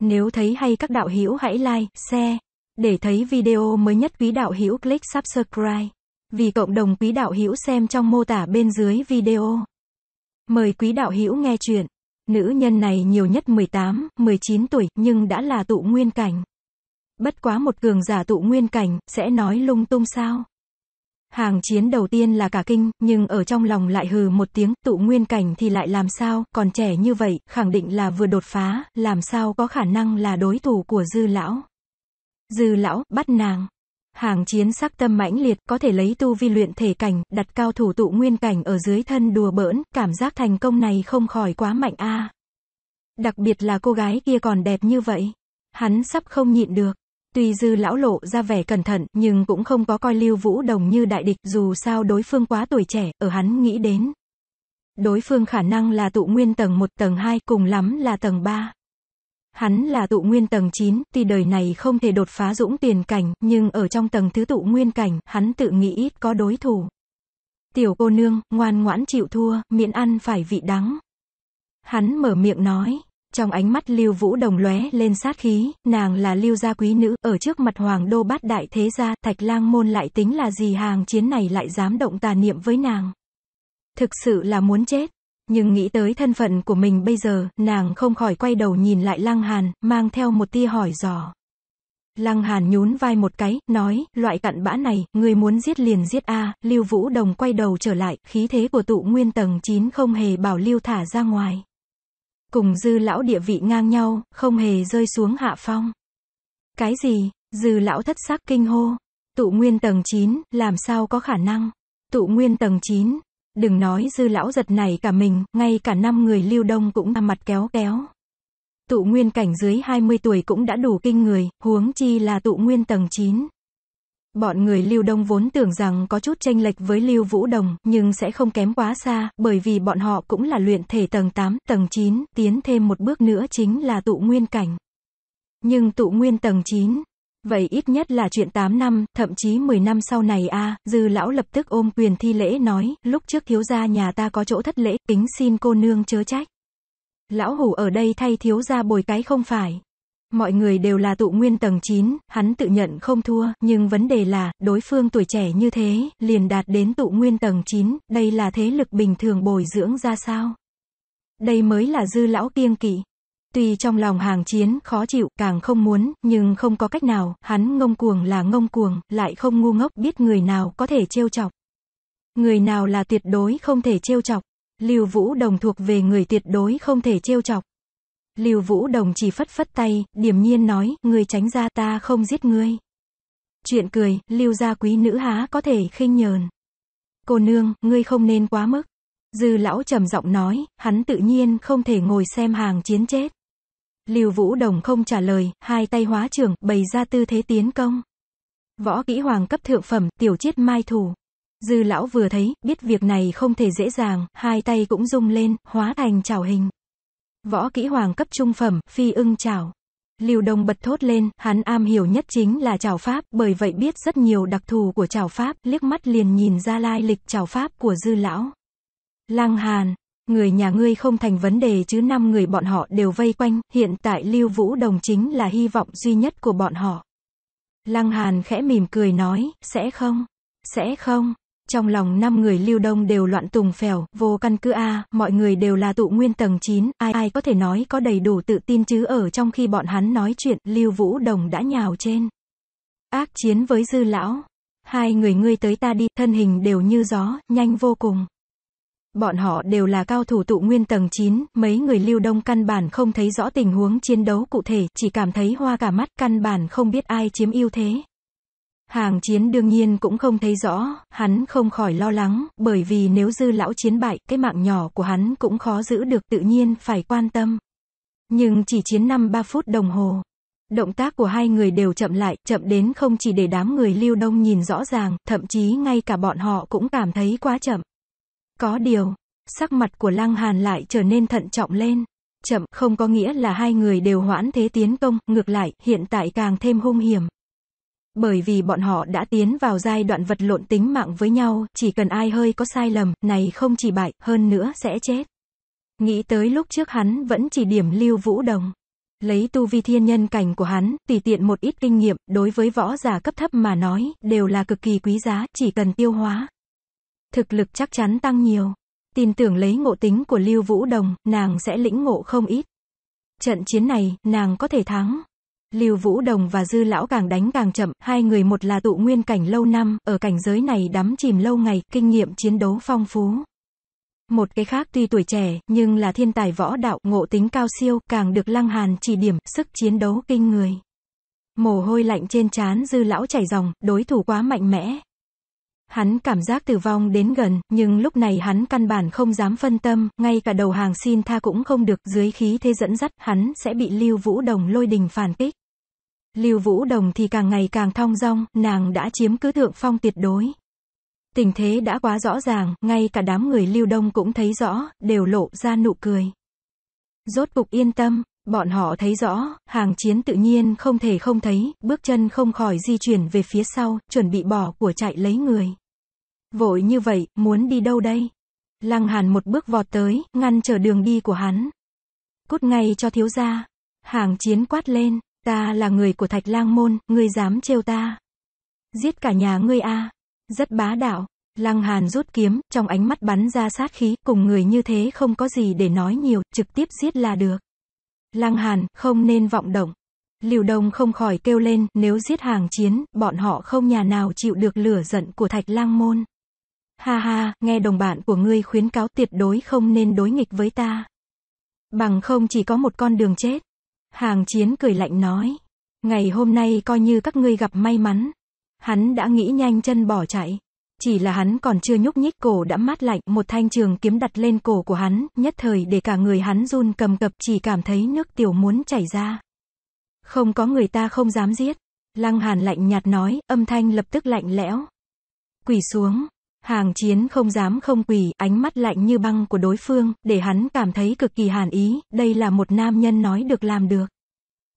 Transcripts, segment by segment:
Nếu thấy hay các đạo hữu hãy like, share. Để thấy video mới nhất quý đạo hữu click subscribe. Vì cộng đồng quý đạo hữu xem trong mô tả bên dưới video. Mời quý đạo hữu nghe chuyện. Nữ nhân này nhiều nhất 18, 19 tuổi nhưng đã là tụ nguyên cảnh. Bất quá một cường giả tụ nguyên cảnh sẽ nói lung tung sao? Hàng chiến đầu tiên là cả kinh, nhưng ở trong lòng lại hừ một tiếng, tụ nguyên cảnh thì lại làm sao, còn trẻ như vậy, khẳng định là vừa đột phá, làm sao có khả năng là đối thủ của dư lão. Dư lão, bắt nàng. Hàng chiến sắc tâm mãnh liệt, có thể lấy tu vi luyện thể cảnh, đặt cao thủ tụ nguyên cảnh ở dưới thân đùa bỡn, cảm giác thành công này không khỏi quá mạnh a. Đặc biệt là cô gái kia còn đẹp như vậy. Hắn sắp không nhịn được. Tuy dư lão lộ ra vẻ cẩn thận, nhưng cũng không có coi Lưu Vũ Đồng như đại địch, dù sao đối phương quá tuổi trẻ, ở hắn nghĩ đến. Đối phương khả năng là tụ nguyên tầng 1 tầng 2, cùng lắm là tầng 3. Hắn là tụ nguyên tầng 9, tuy đời này không thể đột phá dũng tiền cảnh, nhưng ở trong tầng thứ tụ nguyên cảnh, hắn tự nghĩ ít có đối thủ. Tiểu cô nương, ngoan ngoãn chịu thua, miễn ăn phải vị đắng. Hắn mở miệng nói, trong ánh mắt Lưu Vũ Đồng lóe lên sát khí, nàng là Lưu gia quý nữ, ở trước mặt Hoàng Đô Bát Đại Thế gia, Thạch Lang môn lại tính là gì hàng chiến này lại dám động tà niệm với nàng. Thực sự là muốn chết. Nhưng nghĩ tới thân phận của mình bây giờ, nàng không khỏi quay đầu nhìn lại Lăng Hàn, mang theo một tia hỏi dò. Lăng Hàn nhún vai một cái, nói, loại cặn bã này, người muốn giết liền giết A, Lưu Vũ Đồng quay đầu trở lại, khí thế của tụ nguyên tầng 9 không hề bảo Lưu thả ra ngoài cùng dư lão địa vị ngang nhau, không hề rơi xuống hạ phong. Cái gì, dư lão thất sắc kinh hô, tụ nguyên tầng 9, làm sao có khả năng, tụ nguyên tầng 9, đừng nói dư lão giật này cả mình, ngay cả năm người lưu đông cũng mặt kéo kéo. Tụ nguyên cảnh dưới 20 tuổi cũng đã đủ kinh người, huống chi là tụ nguyên tầng 9. Bọn người Lưu Đông vốn tưởng rằng có chút tranh lệch với Lưu Vũ Đồng, nhưng sẽ không kém quá xa, bởi vì bọn họ cũng là luyện thể tầng 8, tầng 9, tiến thêm một bước nữa chính là tụ nguyên cảnh. Nhưng tụ nguyên tầng 9, vậy ít nhất là chuyện 8 năm, thậm chí 10 năm sau này a dư lão lập tức ôm quyền thi lễ nói, lúc trước thiếu gia nhà ta có chỗ thất lễ, kính xin cô nương chớ trách. Lão hủ ở đây thay thiếu gia bồi cái không phải. Mọi người đều là tụ nguyên tầng 9, hắn tự nhận không thua, nhưng vấn đề là, đối phương tuổi trẻ như thế, liền đạt đến tụ nguyên tầng 9, đây là thế lực bình thường bồi dưỡng ra sao? Đây mới là dư lão kiêng kỵ. Tuy trong lòng hàng chiến khó chịu, càng không muốn, nhưng không có cách nào, hắn ngông cuồng là ngông cuồng, lại không ngu ngốc biết người nào có thể trêu chọc. Người nào là tuyệt đối không thể trêu chọc. Lưu Vũ Đồng thuộc về người tuyệt đối không thể trêu chọc. Lưu Vũ Đồng chỉ phất phất tay, điềm nhiên nói, người tránh ra ta không giết ngươi. Chuyện cười, Lưu gia quý nữ há có thể khinh nhờn. Cô nương, ngươi không nên quá mức. Dư lão trầm giọng nói, hắn tự nhiên không thể ngồi xem hàng chiến chết. Lưu Vũ Đồng không trả lời, hai tay hóa trưởng, bày ra tư thế tiến công. Võ kỹ hoàng cấp thượng phẩm, tiểu chiết mai thủ. Dư lão vừa thấy, biết việc này không thể dễ dàng, hai tay cũng rung lên, hóa thành chảo hình. Võ kỹ hoàng cấp trung phẩm, phi ưng chảo. Lưu Đông bật thốt lên, hắn am hiểu nhất chính là chảo pháp, bởi vậy biết rất nhiều đặc thù của chảo pháp, liếc mắt liền nhìn ra lai lịch chảo pháp của dư lão. Lăng Hàn, người nhà ngươi không thành vấn đề chứ năm người bọn họ đều vây quanh, hiện tại Lưu Vũ Đồng chính là hy vọng duy nhất của bọn họ. Lăng Hàn khẽ mỉm cười nói, sẽ không, sẽ không, trong lòng năm người lưu đông đều loạn tùng phèo, vô căn cứ A, mọi người đều là tụ nguyên tầng 9, ai ai có thể nói có đầy đủ tự tin chứ ở trong khi bọn hắn nói chuyện, lưu vũ đồng đã nhào trên. Ác chiến với dư lão. Hai người ngươi tới ta đi, thân hình đều như gió, nhanh vô cùng. Bọn họ đều là cao thủ tụ nguyên tầng 9, mấy người lưu đông căn bản không thấy rõ tình huống chiến đấu cụ thể, chỉ cảm thấy hoa cả mắt, căn bản không biết ai chiếm ưu thế, Hàng chiến đương nhiên cũng không thấy rõ, hắn không khỏi lo lắng, bởi vì nếu dư lão chiến bại, cái mạng nhỏ của hắn cũng khó giữ được tự nhiên phải quan tâm. Nhưng chỉ chiến năm 3 phút đồng hồ. Động tác của hai người đều chậm lại, chậm đến không chỉ để đám người lưu đông nhìn rõ ràng, thậm chí ngay cả bọn họ cũng cảm thấy quá chậm. Có điều, sắc mặt của Lăng Hàn lại trở nên thận trọng lên. Chậm không có nghĩa là hai người đều hoãn thế tiến công, ngược lại, hiện tại càng thêm hung hiểm. Bởi vì bọn họ đã tiến vào giai đoạn vật lộn tính mạng với nhau, chỉ cần ai hơi có sai lầm, này không chỉ bại, hơn nữa sẽ chết. Nghĩ tới lúc trước hắn vẫn chỉ điểm lưu vũ đồng. Lấy tu vi thiên nhân cảnh của hắn, tùy tiện một ít kinh nghiệm, đối với võ giả cấp thấp mà nói, đều là cực kỳ quý giá, chỉ cần tiêu hóa. Thực lực chắc chắn tăng nhiều. Tin tưởng lấy ngộ tính của Lưu Vũ Đồng, nàng sẽ lĩnh ngộ không ít. Trận chiến này, nàng có thể thắng. Lưu Vũ Đồng và Dư Lão càng đánh càng chậm, hai người một là tụ nguyên cảnh lâu năm, ở cảnh giới này đắm chìm lâu ngày, kinh nghiệm chiến đấu phong phú. Một cái khác tuy tuổi trẻ, nhưng là thiên tài võ đạo, ngộ tính cao siêu, càng được lăng hàn chỉ điểm, sức chiến đấu kinh người. Mồ hôi lạnh trên trán Dư Lão chảy ròng, đối thủ quá mạnh mẽ. Hắn cảm giác tử vong đến gần, nhưng lúc này hắn căn bản không dám phân tâm, ngay cả đầu hàng xin tha cũng không được, dưới khí thế dẫn dắt, hắn sẽ bị Lưu Vũ Đồng lôi đình phản kích. Lưu Vũ Đồng thì càng ngày càng thong dong, nàng đã chiếm cứ thượng phong tuyệt đối. Tình thế đã quá rõ ràng, ngay cả đám người Lưu Đông cũng thấy rõ, đều lộ ra nụ cười. Rốt cục yên tâm, bọn họ thấy rõ, hàng chiến tự nhiên không thể không thấy, bước chân không khỏi di chuyển về phía sau, chuẩn bị bỏ của chạy lấy người. Vội như vậy, muốn đi đâu đây? Lăng Hàn một bước vọt tới, ngăn trở đường đi của hắn. Cút ngay cho thiếu gia. Hàng chiến quát lên, Ta là người của Thạch Lang Môn, ngươi dám trêu ta. Giết cả nhà ngươi a Rất bá đạo. Lăng Hàn rút kiếm, trong ánh mắt bắn ra sát khí, cùng người như thế không có gì để nói nhiều, trực tiếp giết là được. Lăng Hàn, không nên vọng động. Liều Đông không khỏi kêu lên, nếu giết hàng chiến, bọn họ không nhà nào chịu được lửa giận của Thạch Lang Môn. Ha ha, nghe đồng bạn của ngươi khuyến cáo tuyệt đối không nên đối nghịch với ta. Bằng không chỉ có một con đường chết. Hàng chiến cười lạnh nói. Ngày hôm nay coi như các ngươi gặp may mắn. Hắn đã nghĩ nhanh chân bỏ chạy. Chỉ là hắn còn chưa nhúc nhích cổ đã mát lạnh, một thanh trường kiếm đặt lên cổ của hắn, nhất thời để cả người hắn run cầm cập chỉ cảm thấy nước tiểu muốn chảy ra. Không có người ta không dám giết. Lăng hàn lạnh nhạt nói, âm thanh lập tức lạnh lẽo. Quỳ xuống, Hàng chiến không dám không quỳ, ánh mắt lạnh như băng của đối phương, để hắn cảm thấy cực kỳ hàn ý, đây là một nam nhân nói được làm được.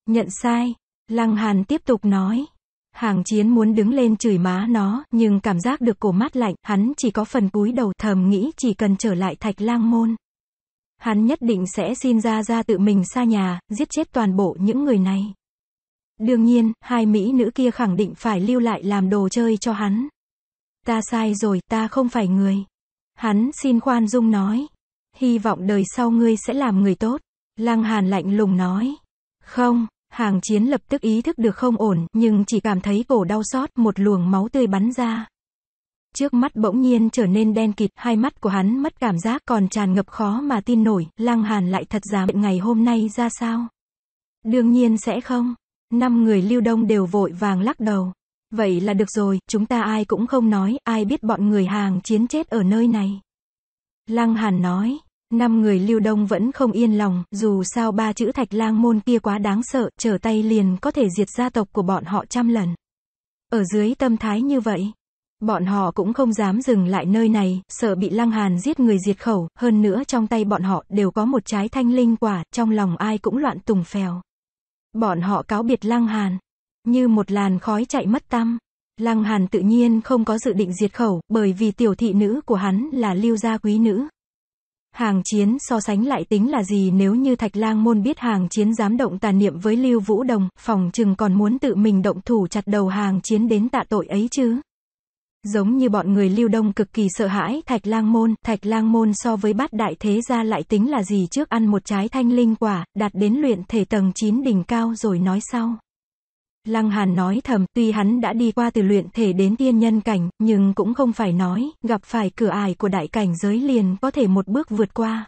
Nhận sai, Lăng Hàn tiếp tục nói. Hàng chiến muốn đứng lên chửi má nó, nhưng cảm giác được cổ mát lạnh, hắn chỉ có phần cúi đầu thầm nghĩ chỉ cần trở lại thạch lang môn. Hắn nhất định sẽ xin ra ra tự mình xa nhà, giết chết toàn bộ những người này. Đương nhiên, hai mỹ nữ kia khẳng định phải lưu lại làm đồ chơi cho hắn ta sai rồi, ta không phải người. Hắn xin khoan dung nói. Hy vọng đời sau ngươi sẽ làm người tốt. Lăng Hàn lạnh lùng nói. Không, hàng chiến lập tức ý thức được không ổn, nhưng chỉ cảm thấy cổ đau xót, một luồng máu tươi bắn ra. Trước mắt bỗng nhiên trở nên đen kịt, hai mắt của hắn mất cảm giác còn tràn ngập khó mà tin nổi, Lăng Hàn lại thật dám ngày hôm nay ra sao. Đương nhiên sẽ không. Năm người lưu đông đều vội vàng lắc đầu. Vậy là được rồi, chúng ta ai cũng không nói, ai biết bọn người hàng chiến chết ở nơi này. Lăng Hàn nói, năm người lưu đông vẫn không yên lòng, dù sao ba chữ thạch lang môn kia quá đáng sợ, trở tay liền có thể diệt gia tộc của bọn họ trăm lần. Ở dưới tâm thái như vậy, Bọn họ cũng không dám dừng lại nơi này, sợ bị Lăng Hàn giết người diệt khẩu, hơn nữa trong tay bọn họ đều có một trái thanh linh quả, trong lòng ai cũng loạn tùng phèo. Bọn họ cáo biệt Lăng Hàn. Như một làn khói chạy mất tăm. Lăng Hàn tự nhiên không có dự định diệt khẩu, bởi vì tiểu thị nữ của hắn là lưu gia quý nữ. Hàng chiến so sánh lại tính là gì nếu như Thạch Lang Môn biết hàng chiến dám động tà niệm với Lưu Vũ Đồng, phòng chừng còn muốn tự mình động thủ chặt đầu hàng chiến đến tạ tội ấy chứ. Giống như bọn người Lưu Đông cực kỳ sợ hãi Thạch Lang Môn, Thạch Lang Môn so với bát đại thế gia lại tính là gì trước ăn một trái thanh linh quả, đạt đến luyện thể tầng 9 đỉnh cao rồi nói sau. Lăng Hàn nói thầm, tuy hắn đã đi qua từ luyện thể đến tiên nhân cảnh, nhưng cũng không phải nói, gặp phải cửa ải của đại cảnh giới liền có thể một bước vượt qua.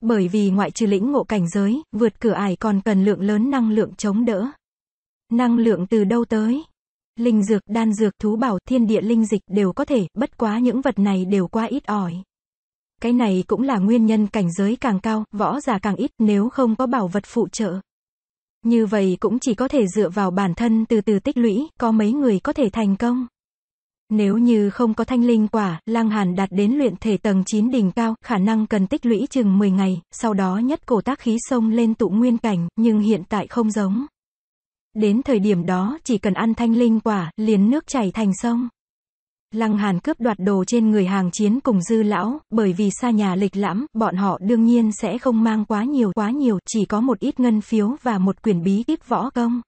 Bởi vì ngoại trừ lĩnh ngộ cảnh giới, vượt cửa ải còn cần lượng lớn năng lượng chống đỡ. Năng lượng từ đâu tới? Linh dược, đan dược, thú bảo, thiên địa linh dịch đều có thể, bất quá những vật này đều quá ít ỏi. Cái này cũng là nguyên nhân cảnh giới càng cao, võ giả càng ít, nếu không có bảo vật phụ trợ, như vậy cũng chỉ có thể dựa vào bản thân từ từ tích lũy, có mấy người có thể thành công. Nếu như không có thanh linh quả, Lăng Hàn đạt đến luyện thể tầng 9 đỉnh cao, khả năng cần tích lũy chừng 10 ngày, sau đó nhất cổ tác khí sông lên tụ nguyên cảnh, nhưng hiện tại không giống. Đến thời điểm đó chỉ cần ăn thanh linh quả, liền nước chảy thành sông. Lăng Hàn cướp đoạt đồ trên người hàng chiến cùng dư lão, bởi vì xa nhà lịch lãm, bọn họ đương nhiên sẽ không mang quá nhiều quá nhiều, chỉ có một ít ngân phiếu và một quyển bí kíp võ công.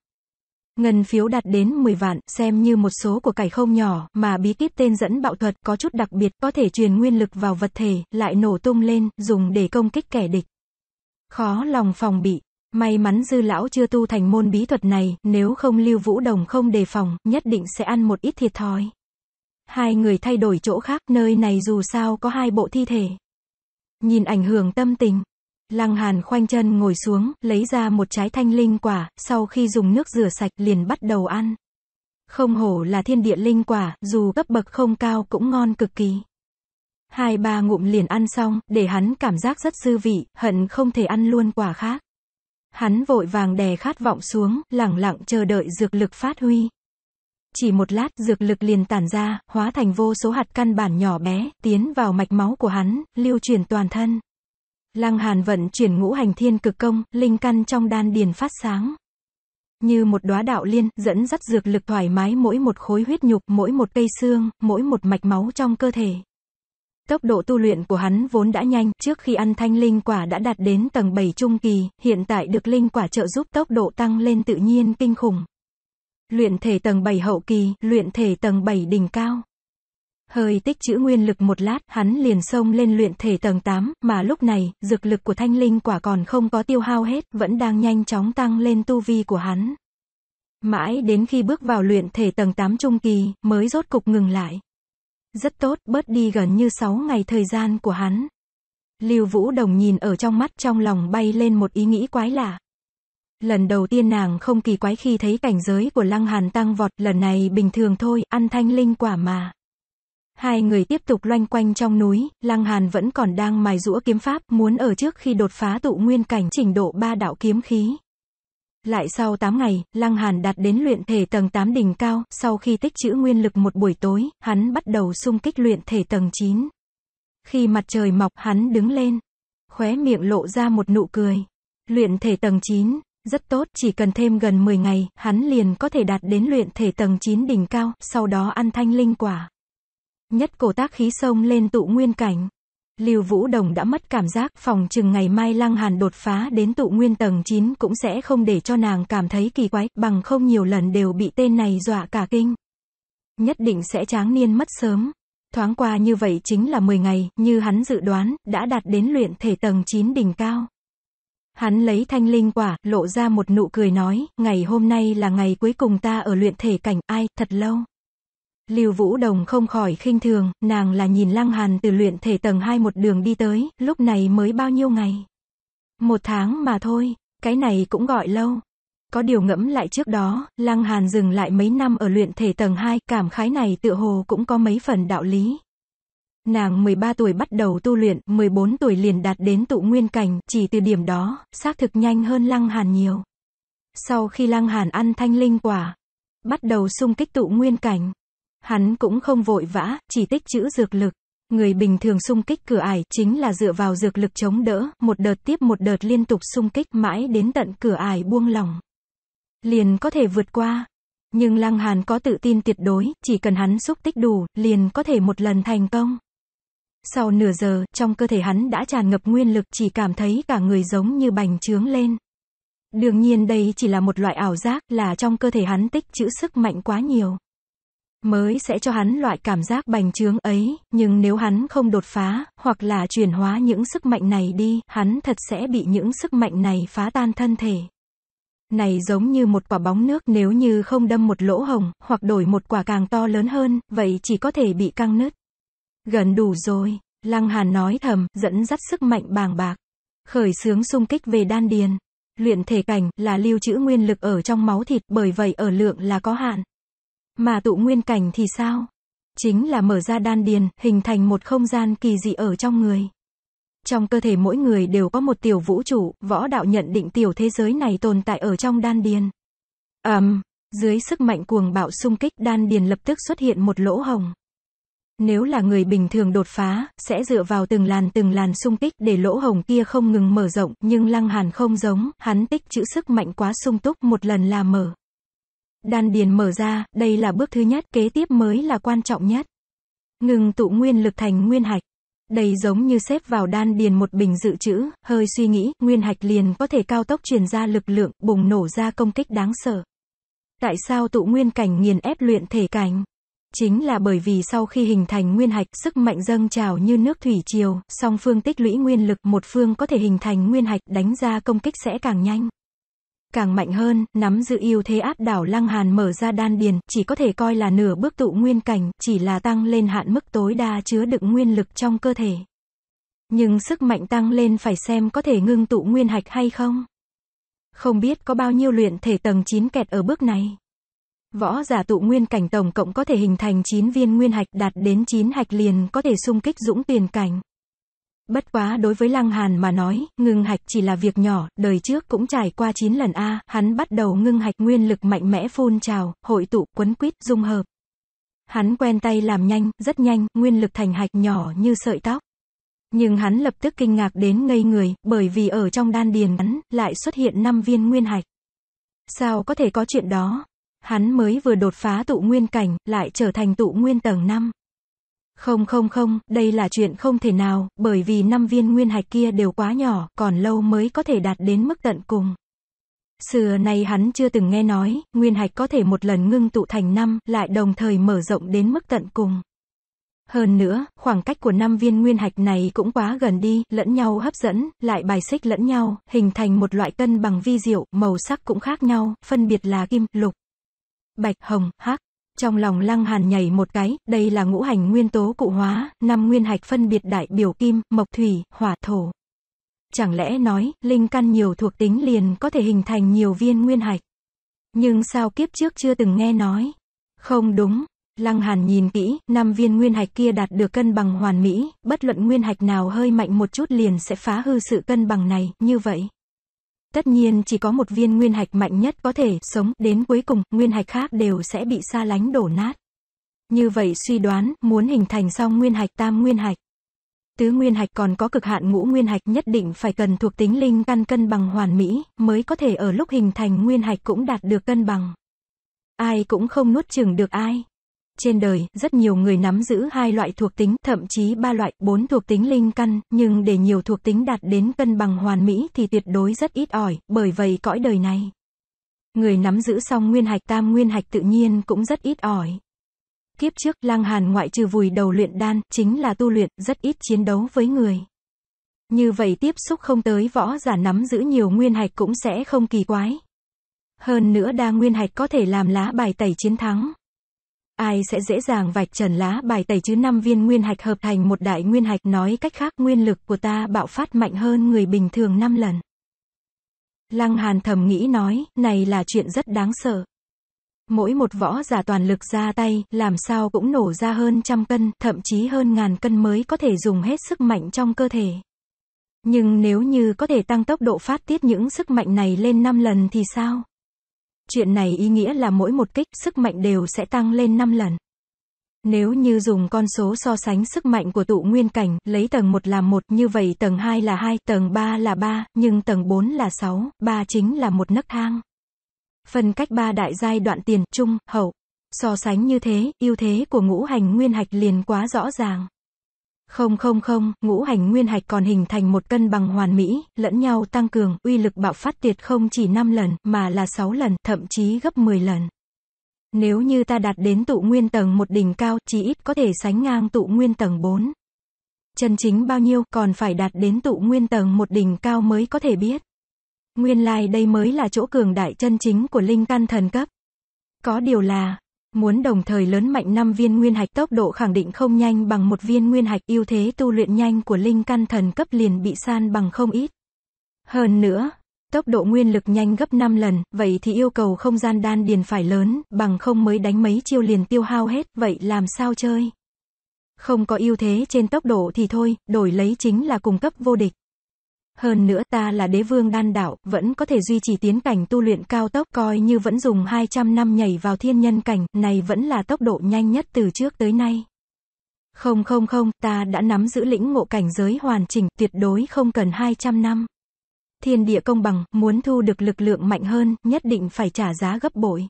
Ngân phiếu đạt đến 10 vạn, xem như một số của cải không nhỏ, mà bí kíp tên dẫn bạo thuật có chút đặc biệt, có thể truyền nguyên lực vào vật thể, lại nổ tung lên, dùng để công kích kẻ địch. Khó lòng phòng bị. May mắn dư lão chưa tu thành môn bí thuật này, nếu không lưu vũ đồng không đề phòng, nhất định sẽ ăn một ít thiệt thòi hai người thay đổi chỗ khác, nơi này dù sao có hai bộ thi thể. Nhìn ảnh hưởng tâm tình, Lăng Hàn khoanh chân ngồi xuống, lấy ra một trái thanh linh quả, sau khi dùng nước rửa sạch liền bắt đầu ăn. Không hổ là thiên địa linh quả, dù cấp bậc không cao cũng ngon cực kỳ. Hai ba ngụm liền ăn xong, để hắn cảm giác rất dư vị, hận không thể ăn luôn quả khác. Hắn vội vàng đè khát vọng xuống, lẳng lặng chờ đợi dược lực phát huy. Chỉ một lát dược lực liền tản ra, hóa thành vô số hạt căn bản nhỏ bé, tiến vào mạch máu của hắn, lưu truyền toàn thân. Lăng Hàn vận chuyển ngũ hành thiên cực công, linh căn trong đan điền phát sáng. Như một đóa đạo liên, dẫn dắt dược lực thoải mái mỗi một khối huyết nhục, mỗi một cây xương, mỗi một mạch máu trong cơ thể. Tốc độ tu luyện của hắn vốn đã nhanh, trước khi ăn thanh linh quả đã đạt đến tầng 7 trung kỳ, hiện tại được linh quả trợ giúp tốc độ tăng lên tự nhiên kinh khủng. Luyện thể tầng 7 hậu kỳ, luyện thể tầng 7 đỉnh cao. Hơi tích trữ nguyên lực một lát, hắn liền xông lên luyện thể tầng 8, mà lúc này, dược lực của thanh linh quả còn không có tiêu hao hết, vẫn đang nhanh chóng tăng lên tu vi của hắn. Mãi đến khi bước vào luyện thể tầng 8 trung kỳ, mới rốt cục ngừng lại. Rất tốt, bớt đi gần như 6 ngày thời gian của hắn. Lưu Vũ Đồng nhìn ở trong mắt trong lòng bay lên một ý nghĩ quái lạ. Lần đầu tiên nàng không kỳ quái khi thấy cảnh giới của Lăng Hàn tăng vọt, lần này bình thường thôi, ăn thanh linh quả mà. Hai người tiếp tục loanh quanh trong núi, Lăng Hàn vẫn còn đang mài rũa kiếm pháp, muốn ở trước khi đột phá tụ nguyên cảnh trình độ ba đạo kiếm khí. Lại sau 8 ngày, Lăng Hàn đạt đến luyện thể tầng 8 đỉnh cao, sau khi tích trữ nguyên lực một buổi tối, hắn bắt đầu xung kích luyện thể tầng 9. Khi mặt trời mọc, hắn đứng lên, khóe miệng lộ ra một nụ cười. Luyện thể tầng 9, rất tốt, chỉ cần thêm gần 10 ngày, hắn liền có thể đạt đến luyện thể tầng 9 đỉnh cao, sau đó ăn thanh linh quả. Nhất cổ tác khí sông lên tụ nguyên cảnh. Lưu Vũ Đồng đã mất cảm giác, phòng chừng ngày mai Lăng Hàn đột phá đến tụ nguyên tầng 9 cũng sẽ không để cho nàng cảm thấy kỳ quái, bằng không nhiều lần đều bị tên này dọa cả kinh. Nhất định sẽ tráng niên mất sớm. Thoáng qua như vậy chính là 10 ngày, như hắn dự đoán, đã đạt đến luyện thể tầng 9 đỉnh cao. Hắn lấy thanh linh quả, lộ ra một nụ cười nói, ngày hôm nay là ngày cuối cùng ta ở luyện thể cảnh, ai, thật lâu. Lưu Vũ Đồng không khỏi khinh thường, nàng là nhìn Lăng Hàn từ luyện thể tầng 2 một đường đi tới, lúc này mới bao nhiêu ngày. Một tháng mà thôi, cái này cũng gọi lâu. Có điều ngẫm lại trước đó, Lăng Hàn dừng lại mấy năm ở luyện thể tầng 2, cảm khái này tựa hồ cũng có mấy phần đạo lý. Nàng 13 tuổi bắt đầu tu luyện, 14 tuổi liền đạt đến tụ nguyên cảnh, chỉ từ điểm đó, xác thực nhanh hơn Lăng Hàn nhiều. Sau khi Lăng Hàn ăn thanh linh quả, bắt đầu sung kích tụ nguyên cảnh, hắn cũng không vội vã, chỉ tích trữ dược lực. Người bình thường sung kích cửa ải chính là dựa vào dược lực chống đỡ, một đợt tiếp một đợt liên tục sung kích mãi đến tận cửa ải buông lỏng. Liền có thể vượt qua. Nhưng Lăng Hàn có tự tin tuyệt đối, chỉ cần hắn xúc tích đủ, liền có thể một lần thành công. Sau nửa giờ, trong cơ thể hắn đã tràn ngập nguyên lực chỉ cảm thấy cả người giống như bành trướng lên. Đương nhiên đây chỉ là một loại ảo giác là trong cơ thể hắn tích trữ sức mạnh quá nhiều. Mới sẽ cho hắn loại cảm giác bành trướng ấy, nhưng nếu hắn không đột phá, hoặc là chuyển hóa những sức mạnh này đi, hắn thật sẽ bị những sức mạnh này phá tan thân thể. Này giống như một quả bóng nước nếu như không đâm một lỗ hồng, hoặc đổi một quả càng to lớn hơn, vậy chỉ có thể bị căng nứt. Gần đủ rồi, Lăng Hàn nói thầm, dẫn dắt sức mạnh bàng bạc. Khởi sướng xung kích về đan điền. Luyện thể cảnh là lưu trữ nguyên lực ở trong máu thịt, bởi vậy ở lượng là có hạn. Mà tụ nguyên cảnh thì sao? Chính là mở ra đan điền, hình thành một không gian kỳ dị ở trong người. Trong cơ thể mỗi người đều có một tiểu vũ trụ, võ đạo nhận định tiểu thế giới này tồn tại ở trong đan điền. Ầm, um, dưới sức mạnh cuồng bạo xung kích đan điền lập tức xuất hiện một lỗ hồng. Nếu là người bình thường đột phá, sẽ dựa vào từng làn từng làn sung kích để lỗ hồng kia không ngừng mở rộng, nhưng Lăng Hàn không giống, hắn tích trữ sức mạnh quá sung túc một lần là mở. Đan điền mở ra, đây là bước thứ nhất, kế tiếp mới là quan trọng nhất. Ngừng tụ nguyên lực thành nguyên hạch. Đây giống như xếp vào đan điền một bình dự trữ, hơi suy nghĩ, nguyên hạch liền có thể cao tốc truyền ra lực lượng, bùng nổ ra công kích đáng sợ. Tại sao tụ nguyên cảnh nghiền ép luyện thể cảnh? Chính là bởi vì sau khi hình thành nguyên hạch, sức mạnh dâng trào như nước thủy triều, song phương tích lũy nguyên lực, một phương có thể hình thành nguyên hạch, đánh ra công kích sẽ càng nhanh. Càng mạnh hơn, nắm giữ ưu thế áp đảo lăng hàn mở ra đan điền, chỉ có thể coi là nửa bước tụ nguyên cảnh, chỉ là tăng lên hạn mức tối đa chứa đựng nguyên lực trong cơ thể. Nhưng sức mạnh tăng lên phải xem có thể ngưng tụ nguyên hạch hay không. Không biết có bao nhiêu luyện thể tầng 9 kẹt ở bước này. Võ giả tụ nguyên cảnh tổng cộng có thể hình thành 9 viên nguyên hạch đạt đến 9 hạch liền có thể xung kích dũng tiền cảnh. Bất quá đối với Lăng Hàn mà nói, ngưng hạch chỉ là việc nhỏ, đời trước cũng trải qua 9 lần A, hắn bắt đầu ngưng hạch nguyên lực mạnh mẽ phun trào, hội tụ, quấn quýt, dung hợp. Hắn quen tay làm nhanh, rất nhanh, nguyên lực thành hạch nhỏ như sợi tóc. Nhưng hắn lập tức kinh ngạc đến ngây người, bởi vì ở trong đan điền hắn, lại xuất hiện 5 viên nguyên hạch. Sao có thể có chuyện đó, Hắn mới vừa đột phá tụ nguyên cảnh, lại trở thành tụ nguyên tầng 5. Không không không, đây là chuyện không thể nào, bởi vì năm viên nguyên hạch kia đều quá nhỏ, còn lâu mới có thể đạt đến mức tận cùng. Xưa nay hắn chưa từng nghe nói, nguyên hạch có thể một lần ngưng tụ thành năm, lại đồng thời mở rộng đến mức tận cùng. Hơn nữa, khoảng cách của năm viên nguyên hạch này cũng quá gần đi, lẫn nhau hấp dẫn, lại bài xích lẫn nhau, hình thành một loại cân bằng vi diệu, màu sắc cũng khác nhau, phân biệt là kim, lục bạch, hồng, hắc. Trong lòng Lăng Hàn nhảy một cái, đây là ngũ hành nguyên tố cụ hóa, năm nguyên hạch phân biệt đại biểu kim, mộc thủy, hỏa thổ. Chẳng lẽ nói, linh căn nhiều thuộc tính liền có thể hình thành nhiều viên nguyên hạch. Nhưng sao kiếp trước chưa từng nghe nói? Không đúng, Lăng Hàn nhìn kỹ, năm viên nguyên hạch kia đạt được cân bằng hoàn mỹ, bất luận nguyên hạch nào hơi mạnh một chút liền sẽ phá hư sự cân bằng này, như vậy. Tất nhiên chỉ có một viên nguyên hạch mạnh nhất có thể sống đến cuối cùng, nguyên hạch khác đều sẽ bị xa lánh đổ nát. Như vậy suy đoán, muốn hình thành xong nguyên hạch tam nguyên hạch. Tứ nguyên hạch còn có cực hạn ngũ nguyên hạch nhất định phải cần thuộc tính linh căn cân bằng hoàn mỹ, mới có thể ở lúc hình thành nguyên hạch cũng đạt được cân bằng. Ai cũng không nuốt chừng được ai. Trên đời, rất nhiều người nắm giữ hai loại thuộc tính, thậm chí ba loại, bốn thuộc tính linh căn, nhưng để nhiều thuộc tính đạt đến cân bằng hoàn mỹ thì tuyệt đối rất ít ỏi, bởi vậy cõi đời này. Người nắm giữ song nguyên hạch tam nguyên hạch tự nhiên cũng rất ít ỏi. Kiếp trước, lang hàn ngoại trừ vùi đầu luyện đan, chính là tu luyện, rất ít chiến đấu với người. Như vậy tiếp xúc không tới võ giả nắm giữ nhiều nguyên hạch cũng sẽ không kỳ quái. Hơn nữa đa nguyên hạch có thể làm lá bài tẩy chiến thắng ai sẽ dễ dàng vạch trần lá bài tẩy chứ năm viên nguyên hạch hợp thành một đại nguyên hạch nói cách khác nguyên lực của ta bạo phát mạnh hơn người bình thường 5 lần. Lăng Hàn thầm nghĩ nói, này là chuyện rất đáng sợ. Mỗi một võ giả toàn lực ra tay, làm sao cũng nổ ra hơn trăm cân, thậm chí hơn ngàn cân mới có thể dùng hết sức mạnh trong cơ thể. Nhưng nếu như có thể tăng tốc độ phát tiết những sức mạnh này lên 5 lần thì sao? Chuyện này ý nghĩa là mỗi một kích sức mạnh đều sẽ tăng lên 5 lần. Nếu như dùng con số so sánh sức mạnh của tụ nguyên cảnh, lấy tầng 1 là 1, như vậy tầng 2 là 2, tầng 3 là 3, nhưng tầng 4 là 6, 3 chính là một nấc thang. Phân cách ba đại giai đoạn tiền, trung, hậu. So sánh như thế, ưu thế của ngũ hành nguyên hạch liền quá rõ ràng. Không không không, ngũ hành nguyên hạch còn hình thành một cân bằng hoàn mỹ, lẫn nhau tăng cường, uy lực bạo phát tiệt không chỉ 5 lần, mà là 6 lần, thậm chí gấp 10 lần. Nếu như ta đạt đến tụ nguyên tầng một đỉnh cao, chỉ ít có thể sánh ngang tụ nguyên tầng 4. Chân chính bao nhiêu, còn phải đạt đến tụ nguyên tầng một đỉnh cao mới có thể biết. Nguyên lai like đây mới là chỗ cường đại chân chính của linh căn thần cấp. Có điều là, Muốn đồng thời lớn mạnh 5 viên nguyên hạch tốc độ khẳng định không nhanh bằng một viên nguyên hạch ưu thế tu luyện nhanh của linh căn thần cấp liền bị san bằng không ít. Hơn nữa, tốc độ nguyên lực nhanh gấp 5 lần, vậy thì yêu cầu không gian đan điền phải lớn, bằng không mới đánh mấy chiêu liền tiêu hao hết, vậy làm sao chơi? Không có ưu thế trên tốc độ thì thôi, đổi lấy chính là cung cấp vô địch. Hơn nữa ta là đế vương đan đạo, vẫn có thể duy trì tiến cảnh tu luyện cao tốc coi như vẫn dùng 200 năm nhảy vào thiên nhân cảnh, này vẫn là tốc độ nhanh nhất từ trước tới nay. Không không không, ta đã nắm giữ lĩnh ngộ cảnh giới hoàn chỉnh, tuyệt đối không cần 200 năm. Thiên địa công bằng, muốn thu được lực lượng mạnh hơn, nhất định phải trả giá gấp bội.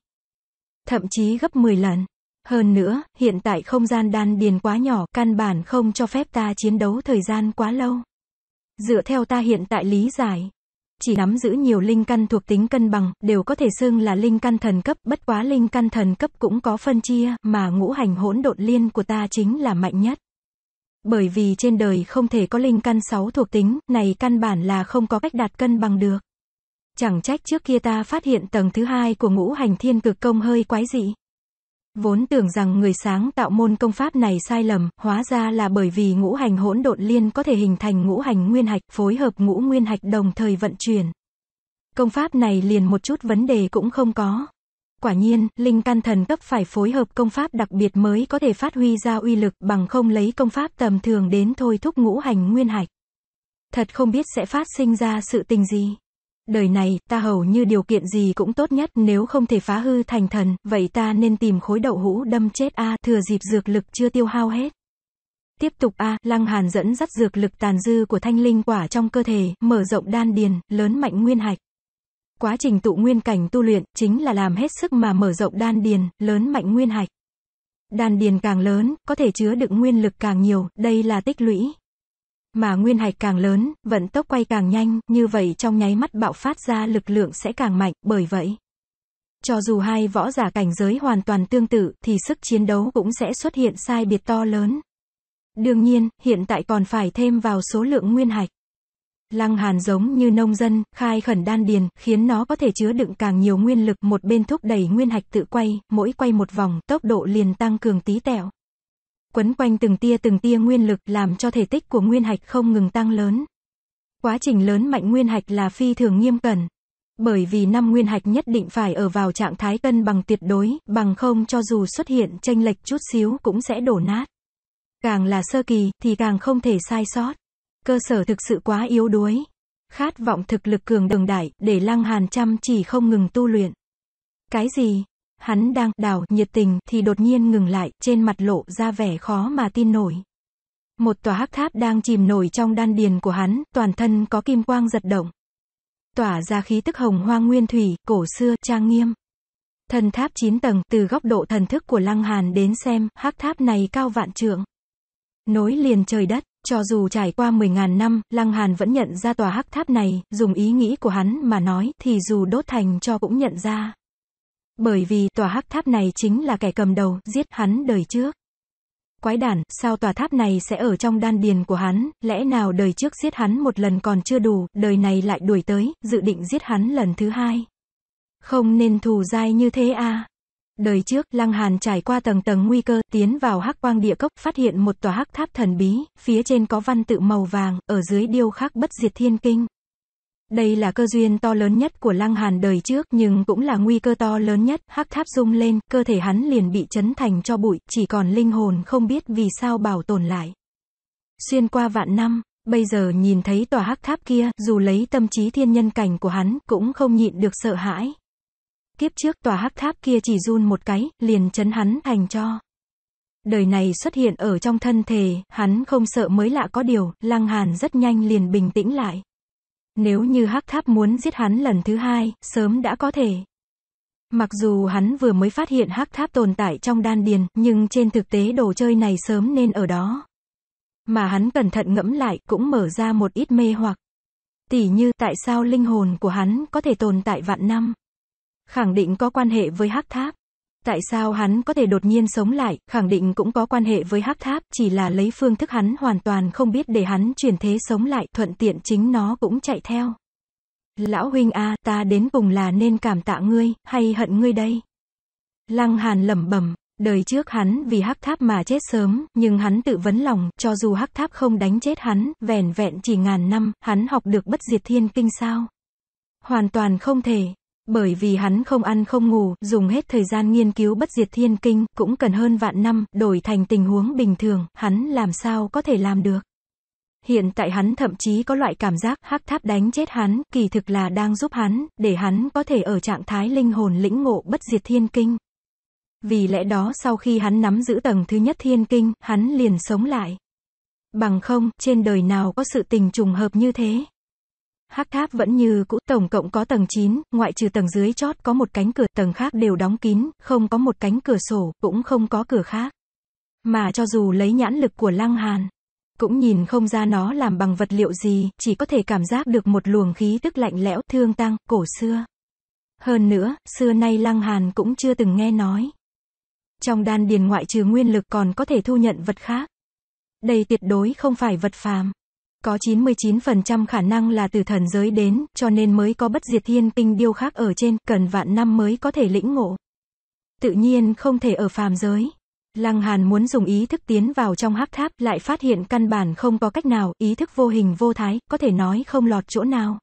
Thậm chí gấp 10 lần. Hơn nữa, hiện tại không gian đan điền quá nhỏ, căn bản không cho phép ta chiến đấu thời gian quá lâu. Dựa theo ta hiện tại lý giải, chỉ nắm giữ nhiều linh căn thuộc tính cân bằng, đều có thể xưng là linh căn thần cấp, bất quá linh căn thần cấp cũng có phân chia, mà ngũ hành hỗn độn liên của ta chính là mạnh nhất. Bởi vì trên đời không thể có linh căn 6 thuộc tính, này căn bản là không có cách đạt cân bằng được. Chẳng trách trước kia ta phát hiện tầng thứ hai của ngũ hành thiên cực công hơi quái dị. Vốn tưởng rằng người sáng tạo môn công pháp này sai lầm, hóa ra là bởi vì ngũ hành hỗn độn liên có thể hình thành ngũ hành nguyên hạch, phối hợp ngũ nguyên hạch đồng thời vận chuyển. Công pháp này liền một chút vấn đề cũng không có. Quả nhiên, linh căn thần cấp phải phối hợp công pháp đặc biệt mới có thể phát huy ra uy lực bằng không lấy công pháp tầm thường đến thôi thúc ngũ hành nguyên hạch. Thật không biết sẽ phát sinh ra sự tình gì đời này, ta hầu như điều kiện gì cũng tốt nhất, nếu không thể phá hư thành thần, vậy ta nên tìm khối đậu hũ đâm chết a, thừa dịp dược lực chưa tiêu hao hết. Tiếp tục a, Lăng Hàn dẫn dắt dược lực tàn dư của thanh linh quả trong cơ thể, mở rộng đan điền, lớn mạnh nguyên hạch. Quá trình tụ nguyên cảnh tu luyện chính là làm hết sức mà mở rộng đan điền, lớn mạnh nguyên hạch. Đan điền càng lớn, có thể chứa được nguyên lực càng nhiều, đây là tích lũy. Mà nguyên hạch càng lớn, vận tốc quay càng nhanh, như vậy trong nháy mắt bạo phát ra lực lượng sẽ càng mạnh, bởi vậy. Cho dù hai võ giả cảnh giới hoàn toàn tương tự, thì sức chiến đấu cũng sẽ xuất hiện sai biệt to lớn. Đương nhiên, hiện tại còn phải thêm vào số lượng nguyên hạch. Lăng Hàn giống như nông dân, khai khẩn đan điền, khiến nó có thể chứa đựng càng nhiều nguyên lực, một bên thúc đẩy nguyên hạch tự quay, mỗi quay một vòng, tốc độ liền tăng cường tí tẹo quấn quanh từng tia từng tia nguyên lực làm cho thể tích của nguyên hạch không ngừng tăng lớn. Quá trình lớn mạnh nguyên hạch là phi thường nghiêm cẩn. Bởi vì năm nguyên hạch nhất định phải ở vào trạng thái cân bằng tuyệt đối, bằng không cho dù xuất hiện chênh lệch chút xíu cũng sẽ đổ nát. Càng là sơ kỳ, thì càng không thể sai sót. Cơ sở thực sự quá yếu đuối. Khát vọng thực lực cường đường đại, để lăng hàn chăm chỉ không ngừng tu luyện. Cái gì, Hắn đang đào nhiệt tình thì đột nhiên ngừng lại, trên mặt lộ ra vẻ khó mà tin nổi. Một tòa hắc tháp đang chìm nổi trong đan điền của hắn, toàn thân có kim quang giật động. Tỏa ra khí tức hồng hoang nguyên thủy, cổ xưa, trang nghiêm. Thần tháp 9 tầng, từ góc độ thần thức của Lăng Hàn đến xem, hắc tháp này cao vạn trượng. Nối liền trời đất, cho dù trải qua 10.000 năm, Lăng Hàn vẫn nhận ra tòa hắc tháp này, dùng ý nghĩ của hắn mà nói, thì dù đốt thành cho cũng nhận ra. Bởi vì tòa hắc tháp này chính là kẻ cầm đầu, giết hắn đời trước. Quái đản, sao tòa tháp này sẽ ở trong đan điền của hắn, lẽ nào đời trước giết hắn một lần còn chưa đủ, đời này lại đuổi tới, dự định giết hắn lần thứ hai. Không nên thù dai như thế à. Đời trước, Lăng Hàn trải qua tầng tầng nguy cơ, tiến vào hắc quang địa cốc, phát hiện một tòa hắc tháp thần bí, phía trên có văn tự màu vàng, ở dưới điêu khắc bất diệt thiên kinh. Đây là cơ duyên to lớn nhất của Lăng Hàn đời trước nhưng cũng là nguy cơ to lớn nhất, hắc tháp rung lên, cơ thể hắn liền bị chấn thành cho bụi, chỉ còn linh hồn không biết vì sao bảo tồn lại. Xuyên qua vạn năm, bây giờ nhìn thấy tòa hắc tháp kia, dù lấy tâm trí thiên nhân cảnh của hắn, cũng không nhịn được sợ hãi. Kiếp trước tòa hắc tháp kia chỉ run một cái, liền chấn hắn thành cho. Đời này xuất hiện ở trong thân thể, hắn không sợ mới lạ có điều, Lăng Hàn rất nhanh liền bình tĩnh lại. Nếu như hắc tháp muốn giết hắn lần thứ hai, sớm đã có thể. Mặc dù hắn vừa mới phát hiện hắc tháp tồn tại trong đan điền, nhưng trên thực tế đồ chơi này sớm nên ở đó. Mà hắn cẩn thận ngẫm lại, cũng mở ra một ít mê hoặc. Tỉ như, tại sao linh hồn của hắn có thể tồn tại vạn năm? Khẳng định có quan hệ với hắc tháp. Tại sao hắn có thể đột nhiên sống lại, khẳng định cũng có quan hệ với hắc tháp, chỉ là lấy phương thức hắn hoàn toàn không biết để hắn chuyển thế sống lại, thuận tiện chính nó cũng chạy theo. Lão huynh a, à, ta đến cùng là nên cảm tạ ngươi, hay hận ngươi đây? Lăng Hàn lẩm bẩm, đời trước hắn vì hắc tháp mà chết sớm, nhưng hắn tự vấn lòng, cho dù hắc tháp không đánh chết hắn, vẻn vẹn chỉ ngàn năm, hắn học được bất diệt thiên kinh sao? Hoàn toàn không thể, bởi vì hắn không ăn không ngủ, dùng hết thời gian nghiên cứu bất diệt thiên kinh, cũng cần hơn vạn năm, đổi thành tình huống bình thường, hắn làm sao có thể làm được. Hiện tại hắn thậm chí có loại cảm giác hắc tháp đánh chết hắn, kỳ thực là đang giúp hắn, để hắn có thể ở trạng thái linh hồn lĩnh ngộ bất diệt thiên kinh. Vì lẽ đó sau khi hắn nắm giữ tầng thứ nhất thiên kinh, hắn liền sống lại. Bằng không, trên đời nào có sự tình trùng hợp như thế. Hắc tháp vẫn như cũ, tổng cộng có tầng 9, ngoại trừ tầng dưới chót có một cánh cửa, tầng khác đều đóng kín, không có một cánh cửa sổ, cũng không có cửa khác. Mà cho dù lấy nhãn lực của Lăng Hàn, cũng nhìn không ra nó làm bằng vật liệu gì, chỉ có thể cảm giác được một luồng khí tức lạnh lẽo, thương tăng, cổ xưa. Hơn nữa, xưa nay Lăng Hàn cũng chưa từng nghe nói. Trong đan điền ngoại trừ nguyên lực còn có thể thu nhận vật khác. Đây tuyệt đối không phải vật phàm có 99% khả năng là từ thần giới đến, cho nên mới có bất diệt thiên kinh điêu khắc ở trên, cần vạn năm mới có thể lĩnh ngộ. Tự nhiên không thể ở phàm giới. Lăng Hàn muốn dùng ý thức tiến vào trong hắc tháp, lại phát hiện căn bản không có cách nào, ý thức vô hình vô thái, có thể nói không lọt chỗ nào.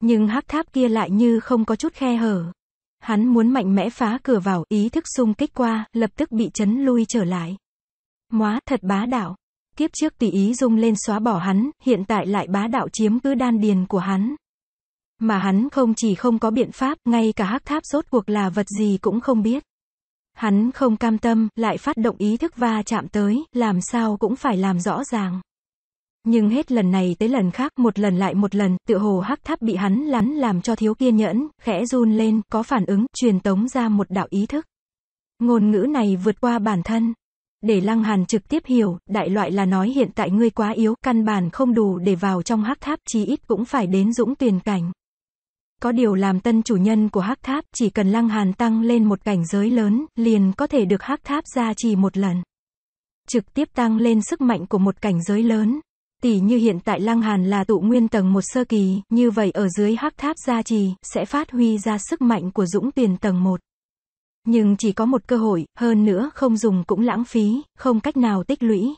Nhưng hắc tháp kia lại như không có chút khe hở. Hắn muốn mạnh mẽ phá cửa vào, ý thức xung kích qua, lập tức bị chấn lui trở lại. Móa, thật bá đạo. Kiếp trước tỷ ý dung lên xóa bỏ hắn, hiện tại lại bá đạo chiếm cứ đan điền của hắn. Mà hắn không chỉ không có biện pháp, ngay cả hắc tháp rốt cuộc là vật gì cũng không biết. Hắn không cam tâm, lại phát động ý thức va chạm tới, làm sao cũng phải làm rõ ràng. Nhưng hết lần này tới lần khác, một lần lại một lần, tựa hồ hắc tháp bị hắn lắn làm cho thiếu kiên nhẫn, khẽ run lên, có phản ứng, truyền tống ra một đạo ý thức. Ngôn ngữ này vượt qua bản thân, để Lăng Hàn trực tiếp hiểu, đại loại là nói hiện tại ngươi quá yếu, căn bản không đủ để vào trong hắc tháp, chí ít cũng phải đến dũng tuyền cảnh. Có điều làm tân chủ nhân của hắc tháp, chỉ cần Lăng Hàn tăng lên một cảnh giới lớn, liền có thể được hắc tháp gia trì một lần. Trực tiếp tăng lên sức mạnh của một cảnh giới lớn. Tỷ như hiện tại Lăng Hàn là tụ nguyên tầng một sơ kỳ, như vậy ở dưới hắc tháp gia trì, sẽ phát huy ra sức mạnh của dũng tuyền tầng một. Nhưng chỉ có một cơ hội, hơn nữa không dùng cũng lãng phí, không cách nào tích lũy.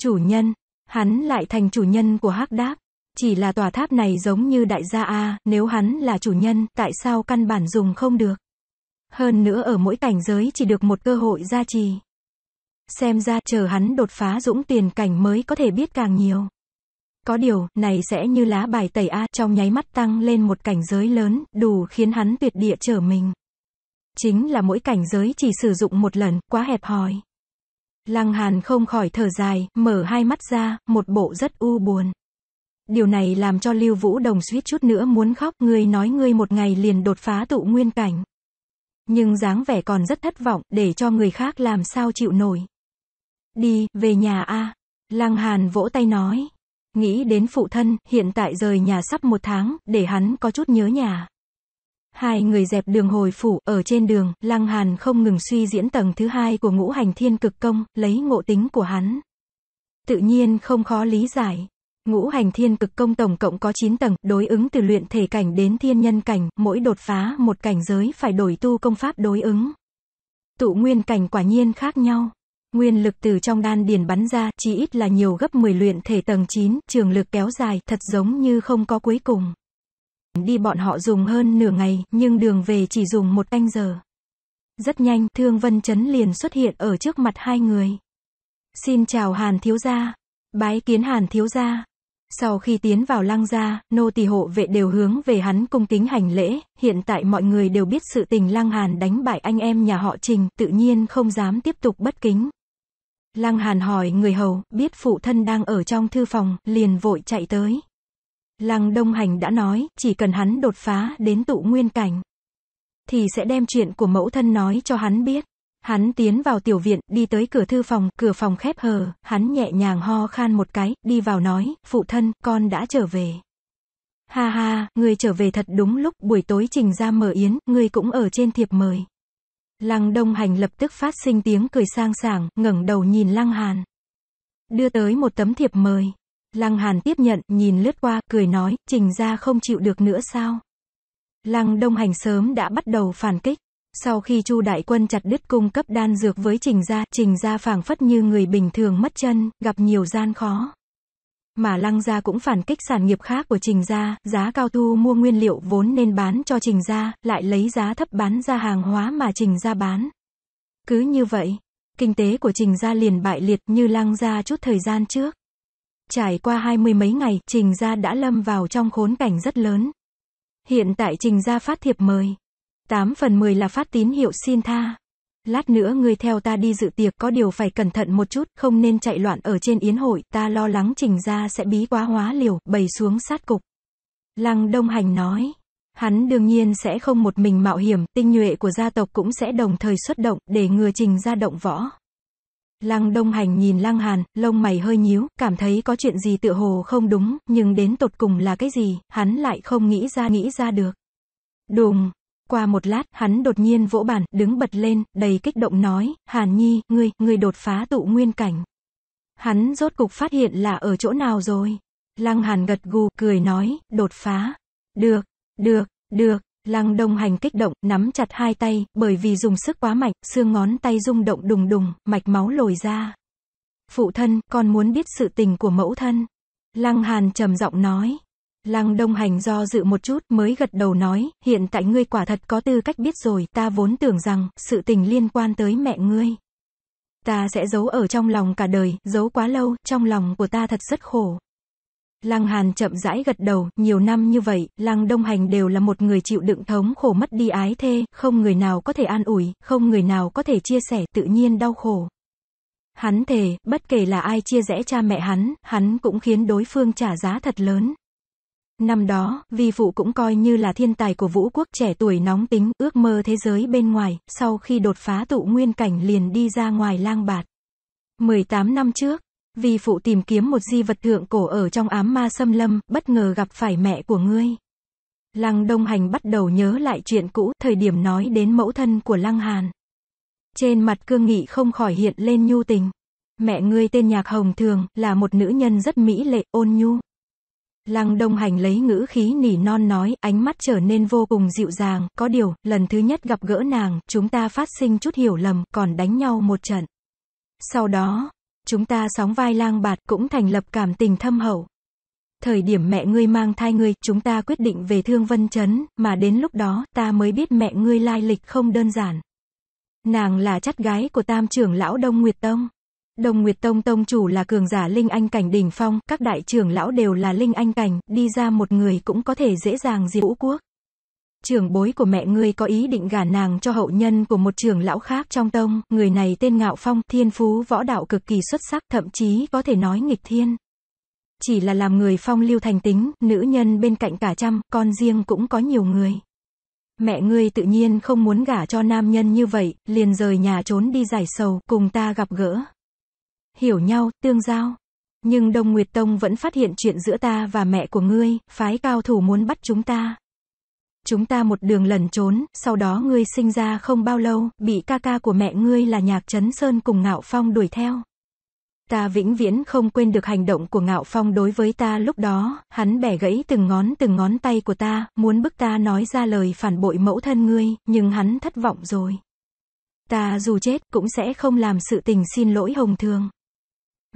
Chủ nhân, hắn lại thành chủ nhân của hắc đáp. Chỉ là tòa tháp này giống như đại gia A, nếu hắn là chủ nhân, tại sao căn bản dùng không được? Hơn nữa ở mỗi cảnh giới chỉ được một cơ hội gia trì. Xem ra chờ hắn đột phá dũng tiền cảnh mới có thể biết càng nhiều. Có điều, này sẽ như lá bài tẩy A trong nháy mắt tăng lên một cảnh giới lớn, đủ khiến hắn tuyệt địa trở mình. Chính là mỗi cảnh giới chỉ sử dụng một lần, quá hẹp hòi. Lăng Hàn không khỏi thở dài, mở hai mắt ra, một bộ rất u buồn. Điều này làm cho Lưu Vũ Đồng suýt chút nữa muốn khóc, ngươi nói ngươi một ngày liền đột phá tụ nguyên cảnh. Nhưng dáng vẻ còn rất thất vọng, để cho người khác làm sao chịu nổi. Đi, về nhà a à. Lăng Hàn vỗ tay nói. Nghĩ đến phụ thân, hiện tại rời nhà sắp một tháng, để hắn có chút nhớ nhà. Hai người dẹp đường hồi phủ, ở trên đường, Lăng Hàn không ngừng suy diễn tầng thứ hai của ngũ hành thiên cực công, lấy ngộ tính của hắn. Tự nhiên không khó lý giải. Ngũ hành thiên cực công tổng cộng có 9 tầng, đối ứng từ luyện thể cảnh đến thiên nhân cảnh, mỗi đột phá một cảnh giới phải đổi tu công pháp đối ứng. Tụ nguyên cảnh quả nhiên khác nhau. Nguyên lực từ trong đan điền bắn ra, chỉ ít là nhiều gấp 10 luyện thể tầng 9, trường lực kéo dài, thật giống như không có cuối cùng đi bọn họ dùng hơn nửa ngày, nhưng đường về chỉ dùng một canh giờ. Rất nhanh, Thương Vân Chấn liền xuất hiện ở trước mặt hai người. Xin chào Hàn Thiếu Gia. Bái kiến Hàn Thiếu Gia. Sau khi tiến vào lăng gia, nô tỳ hộ vệ đều hướng về hắn cung kính hành lễ, hiện tại mọi người đều biết sự tình lăng hàn đánh bại anh em nhà họ trình, tự nhiên không dám tiếp tục bất kính. Lăng hàn hỏi người hầu, biết phụ thân đang ở trong thư phòng, liền vội chạy tới. Lăng Đông Hành đã nói, chỉ cần hắn đột phá đến tụ nguyên cảnh, thì sẽ đem chuyện của mẫu thân nói cho hắn biết. Hắn tiến vào tiểu viện, đi tới cửa thư phòng, cửa phòng khép hờ, hắn nhẹ nhàng ho khan một cái, đi vào nói, phụ thân, con đã trở về. Ha ha, người trở về thật đúng lúc, buổi tối trình ra mở yến, người cũng ở trên thiệp mời. Lăng Đông Hành lập tức phát sinh tiếng cười sang sảng, ngẩng đầu nhìn Lăng Hàn. Đưa tới một tấm thiệp mời. Lăng Hàn tiếp nhận, nhìn lướt qua, cười nói, trình ra không chịu được nữa sao? Lăng Đông Hành sớm đã bắt đầu phản kích. Sau khi Chu Đại Quân chặt đứt cung cấp đan dược với Trình gia, Trình gia phảng phất như người bình thường mất chân, gặp nhiều gian khó. Mà Lăng gia cũng phản kích sản nghiệp khác của Trình gia, giá cao thu mua nguyên liệu vốn nên bán cho Trình gia, lại lấy giá thấp bán ra hàng hóa mà Trình gia bán. Cứ như vậy, kinh tế của Trình gia liền bại liệt như Lăng gia chút thời gian trước. Trải qua hai mươi mấy ngày, Trình Gia đã lâm vào trong khốn cảnh rất lớn. Hiện tại Trình Gia phát thiệp mời. 8 phần 10 là phát tín hiệu xin tha. Lát nữa người theo ta đi dự tiệc có điều phải cẩn thận một chút, không nên chạy loạn ở trên yến hội, ta lo lắng Trình Gia sẽ bí quá hóa liều, bày xuống sát cục. Lăng Đông Hành nói. Hắn đương nhiên sẽ không một mình mạo hiểm, tinh nhuệ của gia tộc cũng sẽ đồng thời xuất động, để ngừa Trình Gia động võ. Lăng Đông Hành nhìn Lăng Hàn, lông mày hơi nhíu, cảm thấy có chuyện gì tựa hồ không đúng, nhưng đến tột cùng là cái gì, hắn lại không nghĩ ra nghĩ ra được. Đùng, qua một lát, hắn đột nhiên vỗ bản đứng bật lên, đầy kích động nói, Hàn Nhi, ngươi, ngươi đột phá tụ nguyên cảnh. Hắn rốt cục phát hiện là ở chỗ nào rồi. Lăng Hàn gật gù, cười nói, đột phá. Được, được, được, Lăng Đông Hành kích động, nắm chặt hai tay, bởi vì dùng sức quá mạnh, xương ngón tay rung động đùng đùng, mạch máu lồi ra. Phụ thân, con muốn biết sự tình của mẫu thân. Lăng Hàn trầm giọng nói. Lăng Đông Hành do dự một chút mới gật đầu nói, hiện tại ngươi quả thật có tư cách biết rồi, ta vốn tưởng rằng, sự tình liên quan tới mẹ ngươi. Ta sẽ giấu ở trong lòng cả đời, giấu quá lâu, trong lòng của ta thật rất khổ. Lăng Hàn chậm rãi gật đầu, nhiều năm như vậy, Lăng Đông Hành đều là một người chịu đựng thống khổ mất đi ái thê, không người nào có thể an ủi, không người nào có thể chia sẻ, tự nhiên đau khổ. Hắn thề, bất kể là ai chia rẽ cha mẹ hắn, hắn cũng khiến đối phương trả giá thật lớn. Năm đó, vi phụ cũng coi như là thiên tài của vũ quốc trẻ tuổi nóng tính, ước mơ thế giới bên ngoài, sau khi đột phá tụ nguyên cảnh liền đi ra ngoài lang bạt. 18 năm trước, vì phụ tìm kiếm một di vật thượng cổ ở trong ám ma xâm lâm, bất ngờ gặp phải mẹ của ngươi. Lăng Đông Hành bắt đầu nhớ lại chuyện cũ, thời điểm nói đến mẫu thân của Lăng Hàn. Trên mặt cương nghị không khỏi hiện lên nhu tình. Mẹ ngươi tên Nhạc Hồng Thường, là một nữ nhân rất mỹ lệ, ôn nhu. Lăng Đông Hành lấy ngữ khí nỉ non nói, ánh mắt trở nên vô cùng dịu dàng, có điều, lần thứ nhất gặp gỡ nàng, chúng ta phát sinh chút hiểu lầm, còn đánh nhau một trận. Sau đó, Chúng ta sóng vai lang bạt cũng thành lập cảm tình thâm hậu. Thời điểm mẹ ngươi mang thai ngươi, chúng ta quyết định về Thương Vân chấn, mà đến lúc đó, ta mới biết mẹ ngươi lai lịch không đơn giản. Nàng là chất gái của tam trưởng lão Đông Nguyệt Tông. đông Nguyệt Tông tông chủ là cường giả linh anh cảnh đỉnh phong, các đại trưởng lão đều là linh anh cảnh, đi ra một người cũng có thể dễ dàng diệt vũ quốc trưởng bối của mẹ ngươi có ý định gả nàng cho hậu nhân của một trưởng lão khác trong tông, người này tên Ngạo Phong, thiên phú võ đạo cực kỳ xuất sắc, thậm chí có thể nói nghịch thiên. Chỉ là làm người phong lưu thành tính, nữ nhân bên cạnh cả trăm, con riêng cũng có nhiều người. Mẹ ngươi tự nhiên không muốn gả cho nam nhân như vậy, liền rời nhà trốn đi giải sầu, cùng ta gặp gỡ. Hiểu nhau, tương giao. Nhưng Đông Nguyệt Tông vẫn phát hiện chuyện giữa ta và mẹ của ngươi, phái cao thủ muốn bắt chúng ta. Chúng ta một đường lẩn trốn, sau đó ngươi sinh ra không bao lâu, bị ca ca của mẹ ngươi là Nhạc Trấn Sơn cùng Ngạo Phong đuổi theo. Ta vĩnh viễn không quên được hành động của Ngạo Phong đối với ta lúc đó, hắn bẻ gãy từng ngón từng ngón tay của ta, muốn bức ta nói ra lời phản bội mẫu thân ngươi, nhưng hắn thất vọng rồi. Ta dù chết cũng sẽ không làm sự tình xin lỗi hồng thường.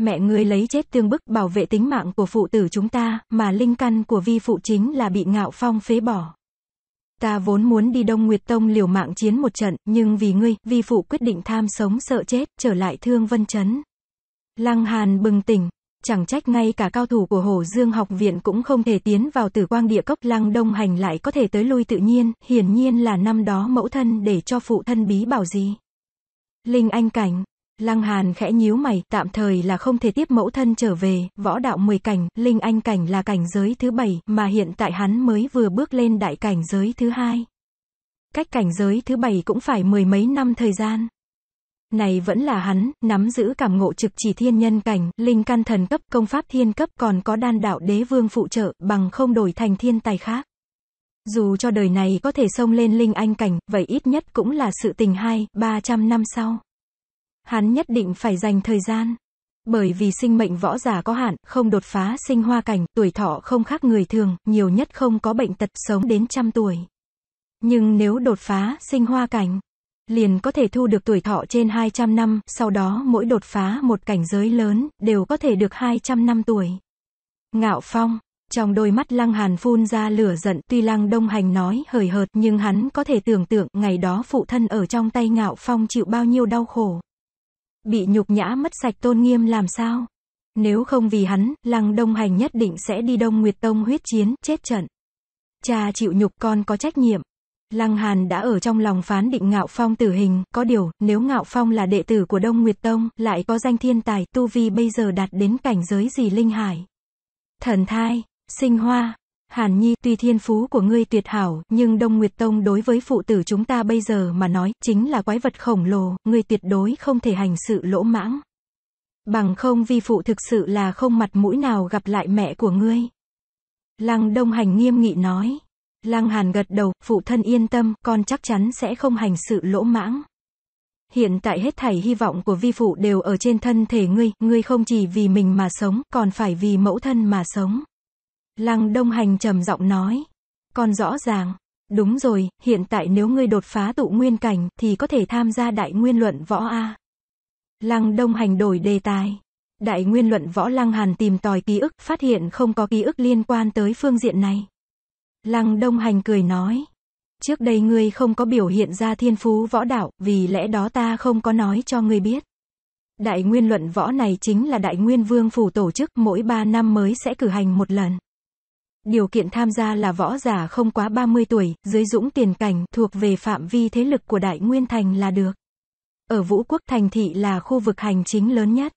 Mẹ ngươi lấy chết tương bức bảo vệ tính mạng của phụ tử chúng ta, mà linh căn của vi phụ chính là bị Ngạo Phong phế bỏ. Ta vốn muốn đi Đông Nguyệt Tông liều mạng chiến một trận, nhưng vì ngươi, vi phụ quyết định tham sống sợ chết, trở lại Thương Vân Chấn. Lăng Hàn bừng tỉnh. Chẳng trách ngay cả cao thủ của Hồ Dương học viện cũng không thể tiến vào tử quang địa cốc lăng đông hành lại có thể tới lui tự nhiên, hiển nhiên là năm đó mẫu thân để cho phụ thân bí bảo gì. Linh Anh Cảnh Lăng Hàn khẽ nhíu mày, tạm thời là không thể tiếp mẫu thân trở về, võ đạo 10 cảnh, linh anh cảnh là cảnh giới thứ 7, mà hiện tại hắn mới vừa bước lên đại cảnh giới thứ 2. Cách cảnh giới thứ 7 cũng phải mười mấy năm thời gian. Này vẫn là hắn, nắm giữ cảm ngộ trực chỉ thiên nhân cảnh, linh căn thần cấp, công pháp thiên cấp còn có đan đạo đế vương phụ trợ, bằng không đổi thành thiên tài khác. Dù cho đời này có thể xông lên linh anh cảnh, vậy ít nhất cũng là sự tình hai, 300 năm sau hắn nhất định phải dành thời gian. Bởi vì sinh mệnh võ giả có hạn, không đột phá sinh hoa cảnh, tuổi thọ không khác người thường, nhiều nhất không có bệnh tật sống đến trăm tuổi. Nhưng nếu đột phá sinh hoa cảnh, liền có thể thu được tuổi thọ trên 200 năm, sau đó mỗi đột phá một cảnh giới lớn, đều có thể được 200 năm tuổi. Ngạo Phong, trong đôi mắt Lăng Hàn phun ra lửa giận, tuy Lăng Đông Hành nói hời hợt nhưng hắn có thể tưởng tượng ngày đó phụ thân ở trong tay Ngạo Phong chịu bao nhiêu đau khổ bị nhục nhã mất sạch tôn nghiêm làm sao? Nếu không vì hắn, Lăng Đông Hành nhất định sẽ đi Đông Nguyệt Tông huyết chiến, chết trận. Cha chịu nhục con có trách nhiệm. Lăng Hàn đã ở trong lòng phán định Ngạo Phong tử hình, có điều, nếu Ngạo Phong là đệ tử của Đông Nguyệt Tông, lại có danh thiên tài, tu vi bây giờ đạt đến cảnh giới gì linh hải. Thần thai, sinh hoa, Hàn Nhi, tuy thiên phú của ngươi tuyệt hảo, nhưng Đông Nguyệt Tông đối với phụ tử chúng ta bây giờ mà nói, chính là quái vật khổng lồ, ngươi tuyệt đối không thể hành sự lỗ mãng. Bằng không vi phụ thực sự là không mặt mũi nào gặp lại mẹ của ngươi. Lăng Đông Hành nghiêm nghị nói. Lăng Hàn gật đầu, phụ thân yên tâm, con chắc chắn sẽ không hành sự lỗ mãng. Hiện tại hết thảy hy vọng của vi phụ đều ở trên thân thể ngươi, ngươi không chỉ vì mình mà sống, còn phải vì mẫu thân mà sống. Lăng Đông Hành trầm giọng nói. Còn rõ ràng, đúng rồi, hiện tại nếu ngươi đột phá tụ nguyên cảnh thì có thể tham gia đại nguyên luận võ A. Lăng Đông Hành đổi đề tài. Đại nguyên luận võ Lăng Hàn tìm tòi ký ức, phát hiện không có ký ức liên quan tới phương diện này. Lăng Đông Hành cười nói. Trước đây ngươi không có biểu hiện ra thiên phú võ đạo, vì lẽ đó ta không có nói cho ngươi biết. Đại nguyên luận võ này chính là đại nguyên vương phủ tổ chức mỗi 3 năm mới sẽ cử hành một lần. Điều kiện tham gia là võ giả không quá 30 tuổi, dưới dũng tiền cảnh, thuộc về phạm vi thế lực của Đại Nguyên Thành là được. Ở Vũ Quốc Thành Thị là khu vực hành chính lớn nhất.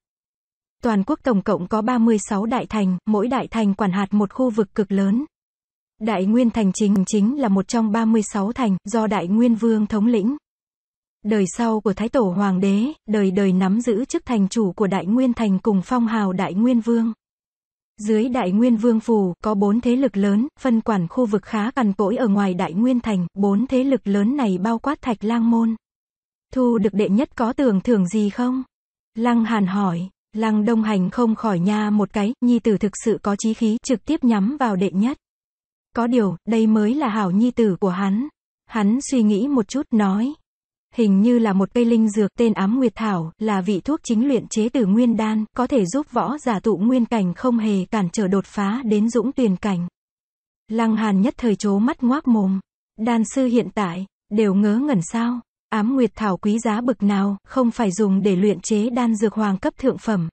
Toàn quốc tổng cộng có 36 đại thành, mỗi đại thành quản hạt một khu vực cực lớn. Đại Nguyên Thành Chính chính là một trong 36 thành, do Đại Nguyên Vương thống lĩnh. Đời sau của Thái Tổ Hoàng đế, đời đời nắm giữ chức thành chủ của Đại Nguyên Thành cùng phong hào Đại Nguyên Vương. Dưới Đại Nguyên Vương Phủ, có bốn thế lực lớn, phân quản khu vực khá cằn cỗi ở ngoài Đại Nguyên Thành, bốn thế lực lớn này bao quát Thạch Lang Môn. Thu được đệ nhất có tưởng thưởng gì không? Lăng Hàn hỏi, Lăng Đông Hành không khỏi nha một cái, nhi tử thực sự có chí khí, trực tiếp nhắm vào đệ nhất. Có điều, đây mới là hảo nhi tử của hắn. Hắn suy nghĩ một chút, nói, hình như là một cây linh dược tên ám nguyệt thảo, là vị thuốc chính luyện chế từ nguyên đan, có thể giúp võ giả tụ nguyên cảnh không hề cản trở đột phá đến dũng tuyền cảnh. Lăng Hàn nhất thời chố mắt ngoác mồm. Đan sư hiện tại, đều ngớ ngẩn sao. Ám nguyệt thảo quý giá bực nào, không phải dùng để luyện chế đan dược hoàng cấp thượng phẩm.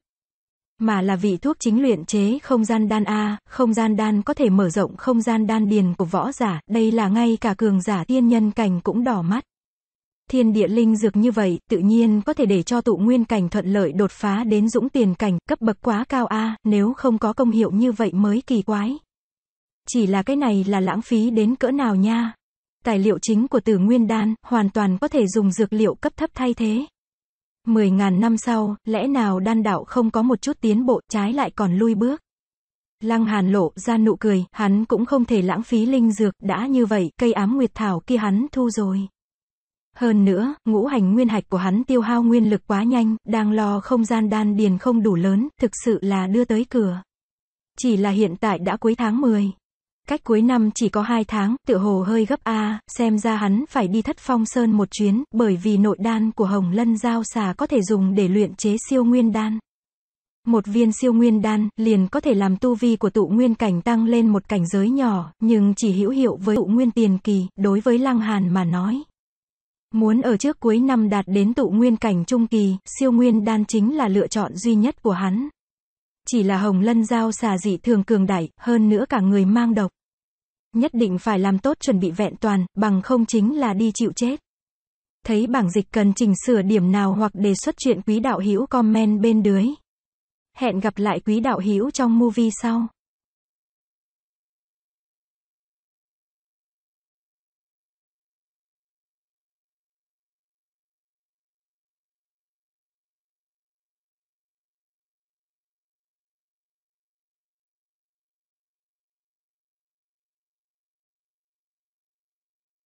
Mà là vị thuốc chính luyện chế không gian đan A, không gian đan có thể mở rộng không gian đan điền của võ giả, đây là ngay cả cường giả tiên nhân cảnh cũng đỏ mắt. Thiên địa linh dược như vậy, tự nhiên có thể để cho tụ nguyên cảnh thuận lợi đột phá đến dũng tiền cảnh, cấp bậc quá cao a, nếu không có công hiệu như vậy mới kỳ quái. Chỉ là cái này là lãng phí đến cỡ nào nha. Tài liệu chính của Tử Nguyên đan hoàn toàn có thể dùng dược liệu cấp thấp thay thế. Mười ngàn năm sau, lẽ nào đan đạo không có một chút tiến bộ, trái lại còn lui bước. Lăng Hàn lộ ra nụ cười, hắn cũng không thể lãng phí linh dược, đã như vậy, cây ám nguyệt thảo kia hắn thu rồi. Hơn nữa, ngũ hành nguyên hạch của hắn tiêu hao nguyên lực quá nhanh, đang lo không gian đan điền không đủ lớn, thực sự là đưa tới cửa. Chỉ là hiện tại đã cuối tháng 10. Cách cuối năm chỉ có 2 tháng, tựa hồ hơi gấp A, xem ra hắn phải đi thất phong sơn một chuyến, bởi vì nội đan của hồng lân giao xà có thể dùng để luyện chế siêu nguyên đan. Một viên siêu nguyên đan, liền có thể làm tu vi của tụ nguyên cảnh tăng lên một cảnh giới nhỏ, nhưng chỉ hữu hiệu với tụ nguyên tiền kỳ, đối với lăng hàn mà nói, Muốn ở trước cuối năm đạt đến tụ nguyên cảnh trung kỳ, siêu nguyên đan chính là lựa chọn duy nhất của hắn. Chỉ là hồng lân giao xà dị thường cường đại, hơn nữa cả người mang độc. Nhất định phải làm tốt chuẩn bị vẹn toàn, bằng không chính là đi chịu chết. Thấy bảng dịch cần chỉnh sửa điểm nào hoặc đề xuất chuyện quý đạo hữu comment bên dưới. Hẹn gặp lại quý đạo hữu trong movie sau.